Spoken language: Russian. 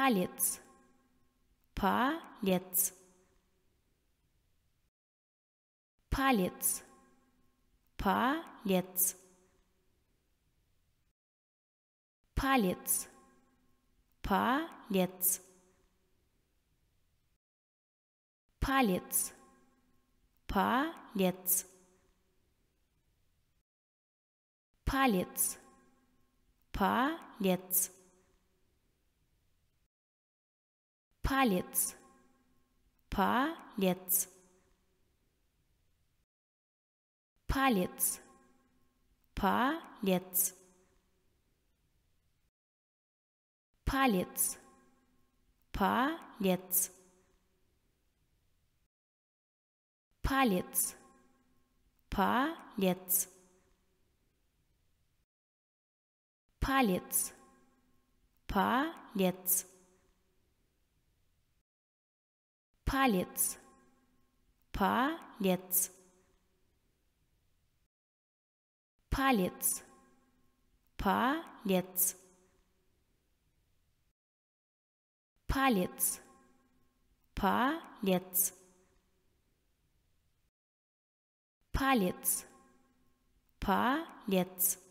Палец. Палец. Палец. Палец. Палец. Палец. Палец. Палец. Палец. Палец. Палец. Палец. Палец. Палец. Палец. Палец. Палец. Палец. Палец. Палец. Палец. Палец. Палец. Палец. Палец. Палец. Палец. Палец.